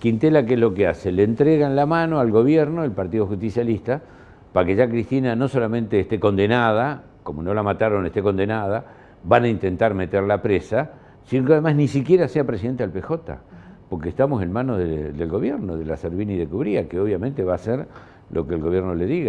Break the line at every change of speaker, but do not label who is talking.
Quintela, ¿qué es lo que hace? Le entregan la mano al gobierno, el Partido Justicialista, para que ya Cristina no solamente esté condenada, como no la mataron, esté condenada, van a intentar meterla presa, sino que además ni siquiera sea presidente del PJ, porque estamos en manos del gobierno, de la Servini de Cubría, que obviamente va a hacer lo que el gobierno le diga.